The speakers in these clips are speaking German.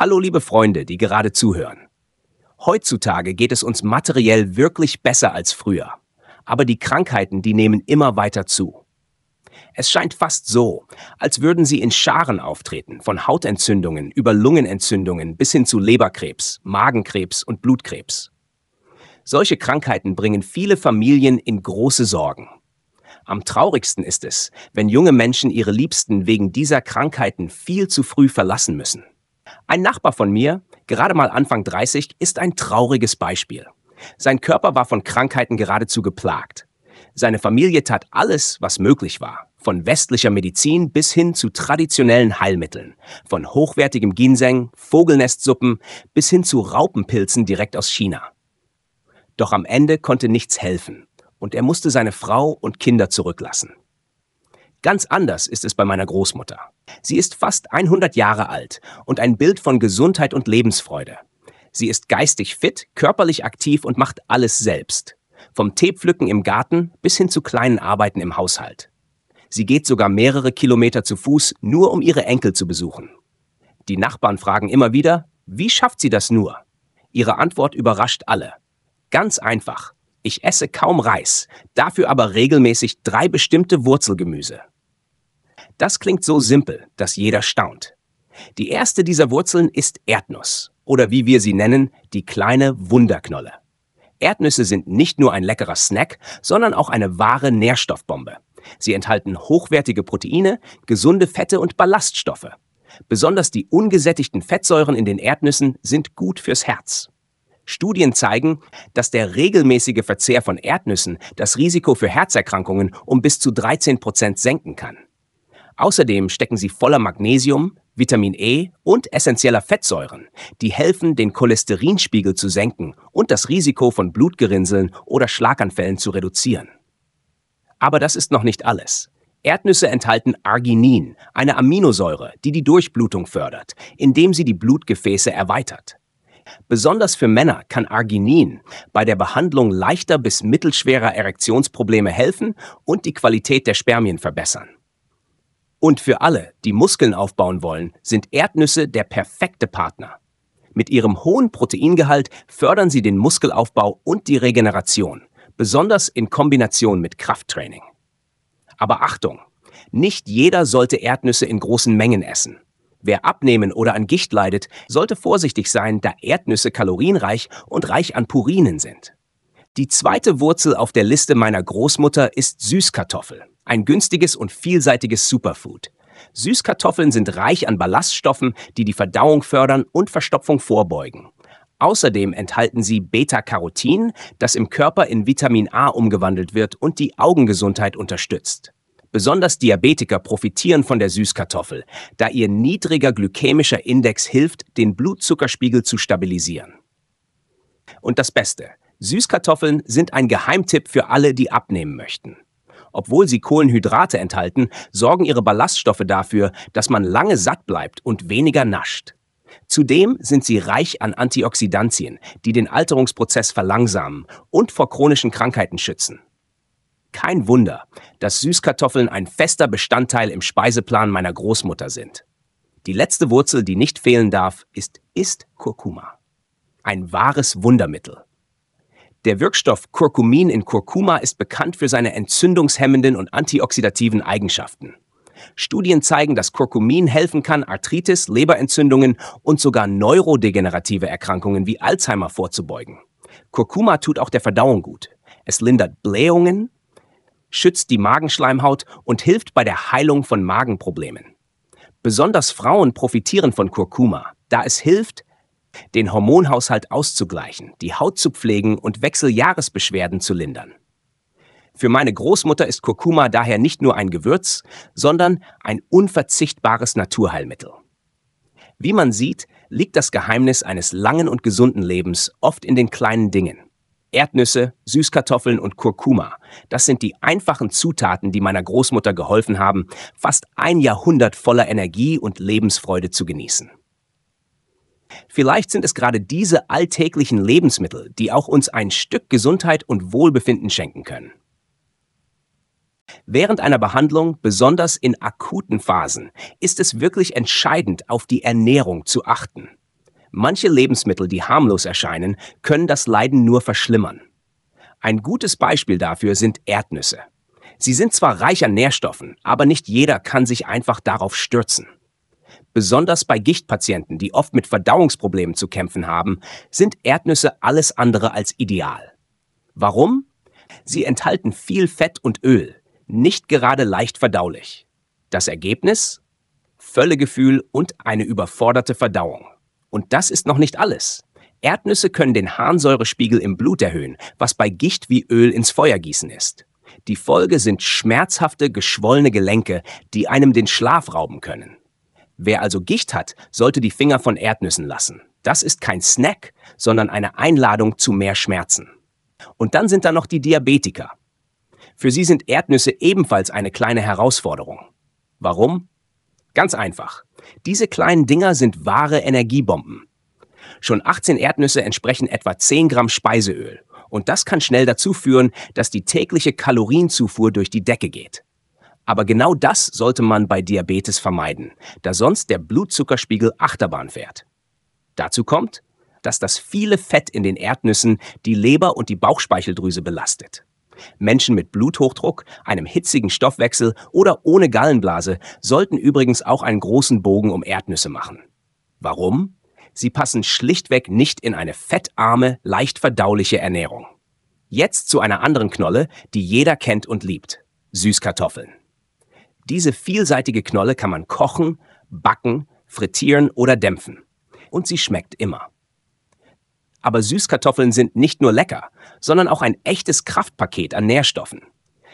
Hallo liebe Freunde, die gerade zuhören. Heutzutage geht es uns materiell wirklich besser als früher. Aber die Krankheiten, die nehmen immer weiter zu. Es scheint fast so, als würden sie in Scharen auftreten, von Hautentzündungen über Lungenentzündungen bis hin zu Leberkrebs, Magenkrebs und Blutkrebs. Solche Krankheiten bringen viele Familien in große Sorgen. Am traurigsten ist es, wenn junge Menschen ihre Liebsten wegen dieser Krankheiten viel zu früh verlassen müssen. Ein Nachbar von mir, gerade mal Anfang 30, ist ein trauriges Beispiel. Sein Körper war von Krankheiten geradezu geplagt. Seine Familie tat alles, was möglich war, von westlicher Medizin bis hin zu traditionellen Heilmitteln, von hochwertigem Ginseng, Vogelnestsuppen bis hin zu Raupenpilzen direkt aus China. Doch am Ende konnte nichts helfen und er musste seine Frau und Kinder zurücklassen. Ganz anders ist es bei meiner Großmutter. Sie ist fast 100 Jahre alt und ein Bild von Gesundheit und Lebensfreude. Sie ist geistig fit, körperlich aktiv und macht alles selbst. Vom Teepflücken im Garten bis hin zu kleinen Arbeiten im Haushalt. Sie geht sogar mehrere Kilometer zu Fuß, nur um ihre Enkel zu besuchen. Die Nachbarn fragen immer wieder, wie schafft sie das nur? Ihre Antwort überrascht alle. Ganz einfach. Ich esse kaum Reis, dafür aber regelmäßig drei bestimmte Wurzelgemüse. Das klingt so simpel, dass jeder staunt. Die erste dieser Wurzeln ist Erdnuss oder wie wir sie nennen, die kleine Wunderknolle. Erdnüsse sind nicht nur ein leckerer Snack, sondern auch eine wahre Nährstoffbombe. Sie enthalten hochwertige Proteine, gesunde Fette und Ballaststoffe. Besonders die ungesättigten Fettsäuren in den Erdnüssen sind gut fürs Herz. Studien zeigen, dass der regelmäßige Verzehr von Erdnüssen das Risiko für Herzerkrankungen um bis zu 13 Prozent senken kann. Außerdem stecken sie voller Magnesium, Vitamin E und essentieller Fettsäuren, die helfen, den Cholesterinspiegel zu senken und das Risiko von Blutgerinnseln oder Schlaganfällen zu reduzieren. Aber das ist noch nicht alles. Erdnüsse enthalten Arginin, eine Aminosäure, die die Durchblutung fördert, indem sie die Blutgefäße erweitert. Besonders für Männer kann Arginin bei der Behandlung leichter bis mittelschwerer Erektionsprobleme helfen und die Qualität der Spermien verbessern. Und für alle, die Muskeln aufbauen wollen, sind Erdnüsse der perfekte Partner. Mit ihrem hohen Proteingehalt fördern sie den Muskelaufbau und die Regeneration, besonders in Kombination mit Krafttraining. Aber Achtung, nicht jeder sollte Erdnüsse in großen Mengen essen. Wer abnehmen oder an Gicht leidet, sollte vorsichtig sein, da Erdnüsse kalorienreich und reich an Purinen sind. Die zweite Wurzel auf der Liste meiner Großmutter ist Süßkartoffel, ein günstiges und vielseitiges Superfood. Süßkartoffeln sind reich an Ballaststoffen, die die Verdauung fördern und Verstopfung vorbeugen. Außerdem enthalten sie Beta-Carotin, das im Körper in Vitamin A umgewandelt wird und die Augengesundheit unterstützt. Besonders Diabetiker profitieren von der Süßkartoffel, da ihr niedriger glykämischer Index hilft, den Blutzuckerspiegel zu stabilisieren. Und das Beste, Süßkartoffeln sind ein Geheimtipp für alle, die abnehmen möchten. Obwohl sie Kohlenhydrate enthalten, sorgen ihre Ballaststoffe dafür, dass man lange satt bleibt und weniger nascht. Zudem sind sie reich an Antioxidantien, die den Alterungsprozess verlangsamen und vor chronischen Krankheiten schützen. Kein Wunder, dass Süßkartoffeln ein fester Bestandteil im Speiseplan meiner Großmutter sind. Die letzte Wurzel, die nicht fehlen darf, ist ist Kurkuma. Ein wahres Wundermittel. Der Wirkstoff Kurkumin in Kurkuma ist bekannt für seine entzündungshemmenden und antioxidativen Eigenschaften. Studien zeigen, dass Kurkumin helfen kann, Arthritis, Leberentzündungen und sogar neurodegenerative Erkrankungen wie Alzheimer vorzubeugen. Kurkuma tut auch der Verdauung gut. Es lindert Blähungen, schützt die Magenschleimhaut und hilft bei der Heilung von Magenproblemen. Besonders Frauen profitieren von Kurkuma, da es hilft, den Hormonhaushalt auszugleichen, die Haut zu pflegen und Wechseljahresbeschwerden zu lindern. Für meine Großmutter ist Kurkuma daher nicht nur ein Gewürz, sondern ein unverzichtbares Naturheilmittel. Wie man sieht, liegt das Geheimnis eines langen und gesunden Lebens oft in den kleinen Dingen. Erdnüsse, Süßkartoffeln und Kurkuma. Das sind die einfachen Zutaten, die meiner Großmutter geholfen haben, fast ein Jahrhundert voller Energie und Lebensfreude zu genießen. Vielleicht sind es gerade diese alltäglichen Lebensmittel, die auch uns ein Stück Gesundheit und Wohlbefinden schenken können. Während einer Behandlung, besonders in akuten Phasen, ist es wirklich entscheidend, auf die Ernährung zu achten. Manche Lebensmittel, die harmlos erscheinen, können das Leiden nur verschlimmern. Ein gutes Beispiel dafür sind Erdnüsse. Sie sind zwar reich an Nährstoffen, aber nicht jeder kann sich einfach darauf stürzen. Besonders bei Gichtpatienten, die oft mit Verdauungsproblemen zu kämpfen haben, sind Erdnüsse alles andere als ideal. Warum? Sie enthalten viel Fett und Öl, nicht gerade leicht verdaulich. Das Ergebnis? Völlegefühl und eine überforderte Verdauung. Und das ist noch nicht alles. Erdnüsse können den Harnsäurespiegel im Blut erhöhen, was bei Gicht wie Öl ins Feuer gießen ist. Die Folge sind schmerzhafte, geschwollene Gelenke, die einem den Schlaf rauben können. Wer also Gicht hat, sollte die Finger von Erdnüssen lassen. Das ist kein Snack, sondern eine Einladung zu mehr Schmerzen. Und dann sind da noch die Diabetiker. Für sie sind Erdnüsse ebenfalls eine kleine Herausforderung. Warum? Ganz einfach. Diese kleinen Dinger sind wahre Energiebomben. Schon 18 Erdnüsse entsprechen etwa 10 Gramm Speiseöl. Und das kann schnell dazu führen, dass die tägliche Kalorienzufuhr durch die Decke geht. Aber genau das sollte man bei Diabetes vermeiden, da sonst der Blutzuckerspiegel Achterbahn fährt. Dazu kommt, dass das viele Fett in den Erdnüssen die Leber und die Bauchspeicheldrüse belastet. Menschen mit Bluthochdruck, einem hitzigen Stoffwechsel oder ohne Gallenblase sollten übrigens auch einen großen Bogen um Erdnüsse machen. Warum? Sie passen schlichtweg nicht in eine fettarme, leicht verdauliche Ernährung. Jetzt zu einer anderen Knolle, die jeder kennt und liebt. Süßkartoffeln. Diese vielseitige Knolle kann man kochen, backen, frittieren oder dämpfen. Und sie schmeckt immer. Aber Süßkartoffeln sind nicht nur lecker, sondern auch ein echtes Kraftpaket an Nährstoffen.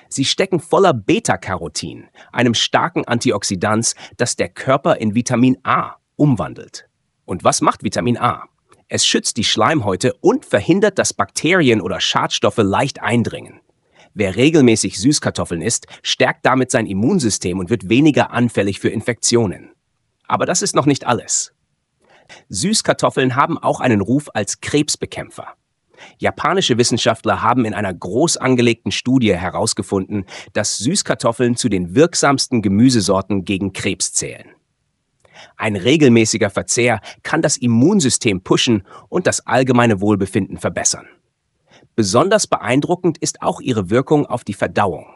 Sie stecken voller Beta-Carotin, einem starken Antioxidans, das der Körper in Vitamin A umwandelt. Und was macht Vitamin A? Es schützt die Schleimhäute und verhindert, dass Bakterien oder Schadstoffe leicht eindringen. Wer regelmäßig Süßkartoffeln isst, stärkt damit sein Immunsystem und wird weniger anfällig für Infektionen. Aber das ist noch nicht alles. Süßkartoffeln haben auch einen Ruf als Krebsbekämpfer. Japanische Wissenschaftler haben in einer groß angelegten Studie herausgefunden, dass Süßkartoffeln zu den wirksamsten Gemüsesorten gegen Krebs zählen. Ein regelmäßiger Verzehr kann das Immunsystem pushen und das allgemeine Wohlbefinden verbessern. Besonders beeindruckend ist auch ihre Wirkung auf die Verdauung.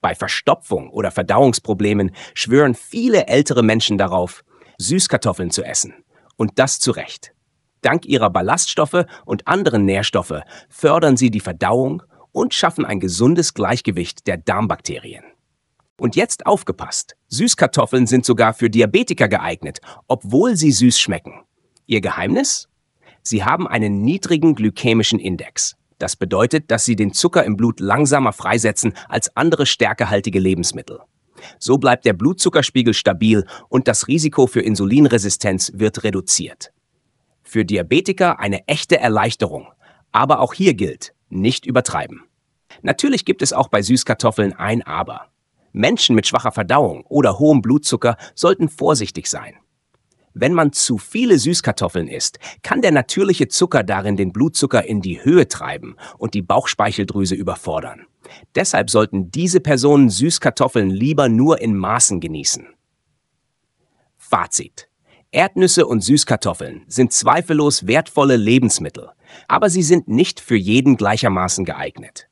Bei Verstopfung oder Verdauungsproblemen schwören viele ältere Menschen darauf, Süßkartoffeln zu essen. Und das zu Recht. Dank ihrer Ballaststoffe und anderen Nährstoffe fördern sie die Verdauung und schaffen ein gesundes Gleichgewicht der Darmbakterien. Und jetzt aufgepasst! Süßkartoffeln sind sogar für Diabetiker geeignet, obwohl sie süß schmecken. Ihr Geheimnis? Sie haben einen niedrigen glykämischen Index. Das bedeutet, dass sie den Zucker im Blut langsamer freisetzen als andere stärkehaltige Lebensmittel. So bleibt der Blutzuckerspiegel stabil und das Risiko für Insulinresistenz wird reduziert. Für Diabetiker eine echte Erleichterung. Aber auch hier gilt, nicht übertreiben. Natürlich gibt es auch bei Süßkartoffeln ein Aber. Menschen mit schwacher Verdauung oder hohem Blutzucker sollten vorsichtig sein. Wenn man zu viele Süßkartoffeln isst, kann der natürliche Zucker darin den Blutzucker in die Höhe treiben und die Bauchspeicheldrüse überfordern. Deshalb sollten diese Personen Süßkartoffeln lieber nur in Maßen genießen. Fazit. Erdnüsse und Süßkartoffeln sind zweifellos wertvolle Lebensmittel, aber sie sind nicht für jeden gleichermaßen geeignet.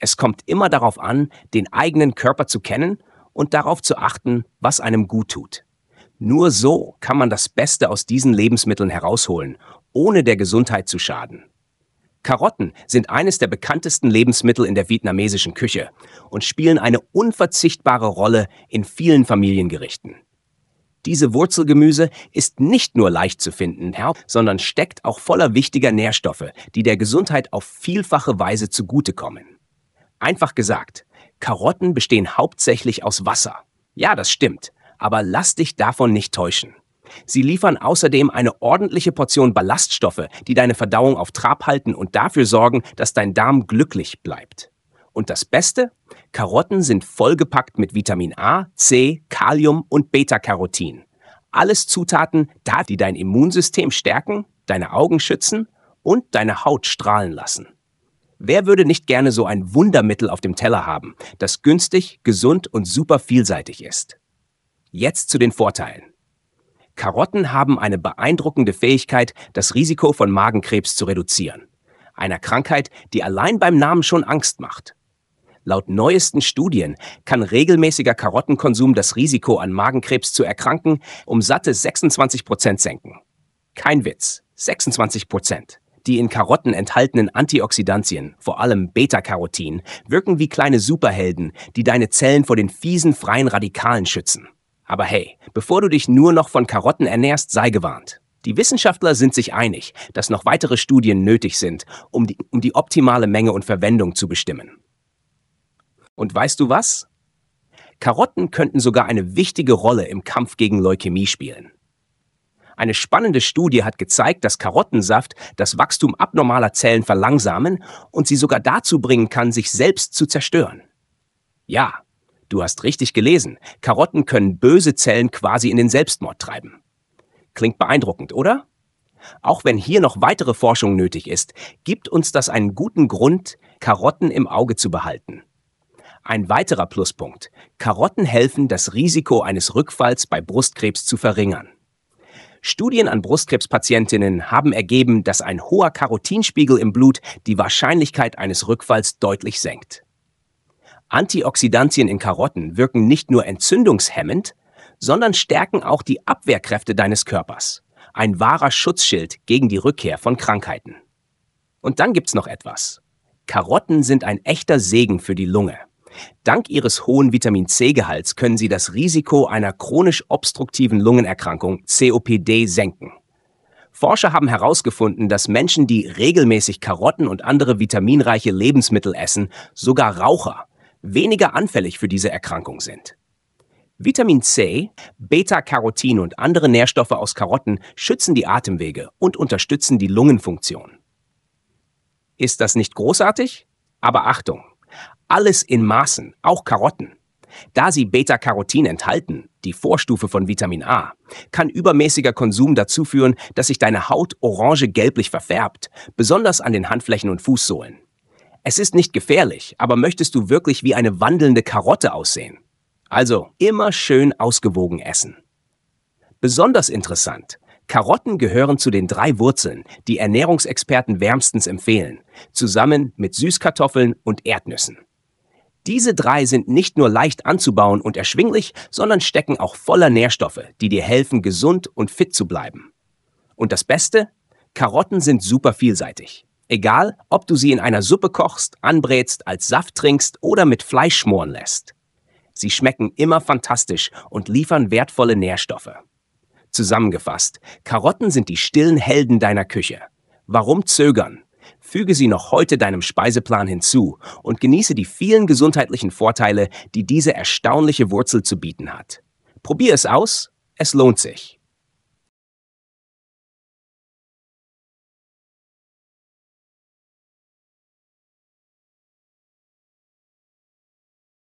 Es kommt immer darauf an, den eigenen Körper zu kennen und darauf zu achten, was einem gut tut. Nur so kann man das Beste aus diesen Lebensmitteln herausholen, ohne der Gesundheit zu schaden. Karotten sind eines der bekanntesten Lebensmittel in der vietnamesischen Küche und spielen eine unverzichtbare Rolle in vielen Familiengerichten. Diese Wurzelgemüse ist nicht nur leicht zu finden, sondern steckt auch voller wichtiger Nährstoffe, die der Gesundheit auf vielfache Weise zugutekommen. Einfach gesagt, Karotten bestehen hauptsächlich aus Wasser. Ja, das stimmt aber lass dich davon nicht täuschen. Sie liefern außerdem eine ordentliche Portion Ballaststoffe, die deine Verdauung auf Trab halten und dafür sorgen, dass dein Darm glücklich bleibt. Und das Beste? Karotten sind vollgepackt mit Vitamin A, C, Kalium und Beta-Carotin. Alles Zutaten, da die dein Immunsystem stärken, deine Augen schützen und deine Haut strahlen lassen. Wer würde nicht gerne so ein Wundermittel auf dem Teller haben, das günstig, gesund und super vielseitig ist? Jetzt zu den Vorteilen. Karotten haben eine beeindruckende Fähigkeit, das Risiko von Magenkrebs zu reduzieren. Einer Krankheit, die allein beim Namen schon Angst macht. Laut neuesten Studien kann regelmäßiger Karottenkonsum das Risiko an Magenkrebs zu erkranken um satte 26 Prozent senken. Kein Witz, 26 Prozent. Die in Karotten enthaltenen Antioxidantien, vor allem Beta-Carotin, wirken wie kleine Superhelden, die deine Zellen vor den fiesen freien Radikalen schützen. Aber hey, bevor du dich nur noch von Karotten ernährst, sei gewarnt. Die Wissenschaftler sind sich einig, dass noch weitere Studien nötig sind, um die, um die optimale Menge und Verwendung zu bestimmen. Und weißt du was? Karotten könnten sogar eine wichtige Rolle im Kampf gegen Leukämie spielen. Eine spannende Studie hat gezeigt, dass Karottensaft das Wachstum abnormaler Zellen verlangsamen und sie sogar dazu bringen kann, sich selbst zu zerstören. Ja, Du hast richtig gelesen. Karotten können böse Zellen quasi in den Selbstmord treiben. Klingt beeindruckend, oder? Auch wenn hier noch weitere Forschung nötig ist, gibt uns das einen guten Grund, Karotten im Auge zu behalten. Ein weiterer Pluspunkt. Karotten helfen, das Risiko eines Rückfalls bei Brustkrebs zu verringern. Studien an Brustkrebspatientinnen haben ergeben, dass ein hoher Karotinspiegel im Blut die Wahrscheinlichkeit eines Rückfalls deutlich senkt. Antioxidantien in Karotten wirken nicht nur entzündungshemmend, sondern stärken auch die Abwehrkräfte deines Körpers. Ein wahrer Schutzschild gegen die Rückkehr von Krankheiten. Und dann gibt's noch etwas. Karotten sind ein echter Segen für die Lunge. Dank ihres hohen Vitamin C-Gehalts können sie das Risiko einer chronisch obstruktiven Lungenerkrankung COPD senken. Forscher haben herausgefunden, dass Menschen, die regelmäßig Karotten und andere vitaminreiche Lebensmittel essen, sogar Raucher, weniger anfällig für diese Erkrankung sind. Vitamin C, Beta-Carotin und andere Nährstoffe aus Karotten schützen die Atemwege und unterstützen die Lungenfunktion. Ist das nicht großartig? Aber Achtung, alles in Maßen, auch Karotten. Da sie Beta-Carotin enthalten, die Vorstufe von Vitamin A, kann übermäßiger Konsum dazu führen, dass sich deine Haut orange-gelblich verfärbt, besonders an den Handflächen und Fußsohlen. Es ist nicht gefährlich, aber möchtest du wirklich wie eine wandelnde Karotte aussehen? Also immer schön ausgewogen essen. Besonders interessant. Karotten gehören zu den drei Wurzeln, die Ernährungsexperten wärmstens empfehlen, zusammen mit Süßkartoffeln und Erdnüssen. Diese drei sind nicht nur leicht anzubauen und erschwinglich, sondern stecken auch voller Nährstoffe, die dir helfen, gesund und fit zu bleiben. Und das Beste? Karotten sind super vielseitig egal ob du sie in einer Suppe kochst, anbrätst, als Saft trinkst oder mit Fleisch schmoren lässt. Sie schmecken immer fantastisch und liefern wertvolle Nährstoffe. Zusammengefasst, Karotten sind die stillen Helden deiner Küche. Warum zögern? Füge sie noch heute deinem Speiseplan hinzu und genieße die vielen gesundheitlichen Vorteile, die diese erstaunliche Wurzel zu bieten hat. Probier es aus, es lohnt sich.